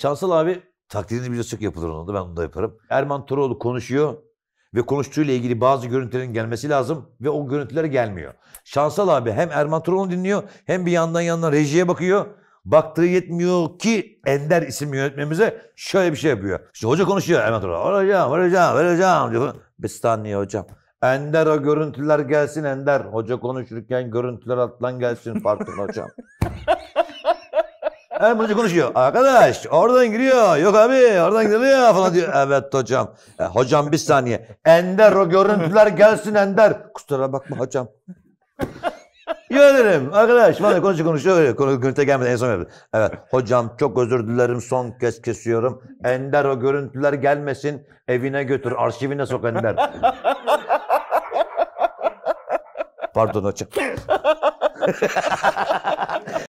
Şansal abi taklidini bize sık yapılır da ben onu da yaparım. Erman Toroğlu konuşuyor ve konuştuğuyla ilgili bazı görüntülerin gelmesi lazım ve o görüntüler gelmiyor. Şansal abi hem Erman Toroğlu dinliyor hem bir yandan yandan rejiye bakıyor. Baktığı yetmiyor ki Ender isimli yönetmemize şöyle bir şey yapıyor. İşte hoca konuşuyor Erman Toroğlu. Hocam, hocam, hocam diyor. Biz tanıyor hocam. Ender o görüntüler gelsin Ender. Hoca konuşurken görüntüler atlan gelsin farklı hocam. Ermenice konuşuyor. Arkadaş oradan giriyor. Yok abi oradan gidiliyor falan diyor. Evet hocam. E, hocam bir saniye. Ender o görüntüler gelsin Ender. Kusura bakma hocam. Yönlerim arkadaş. Bana konuşuyor konuşuyor. Konu görüntü gelmedi en son yaptı. Evet hocam çok özür dilerim son kez kesiyorum. Ender o görüntüler gelmesin. Evine götür arşivine sok Ender. Pardon hocam.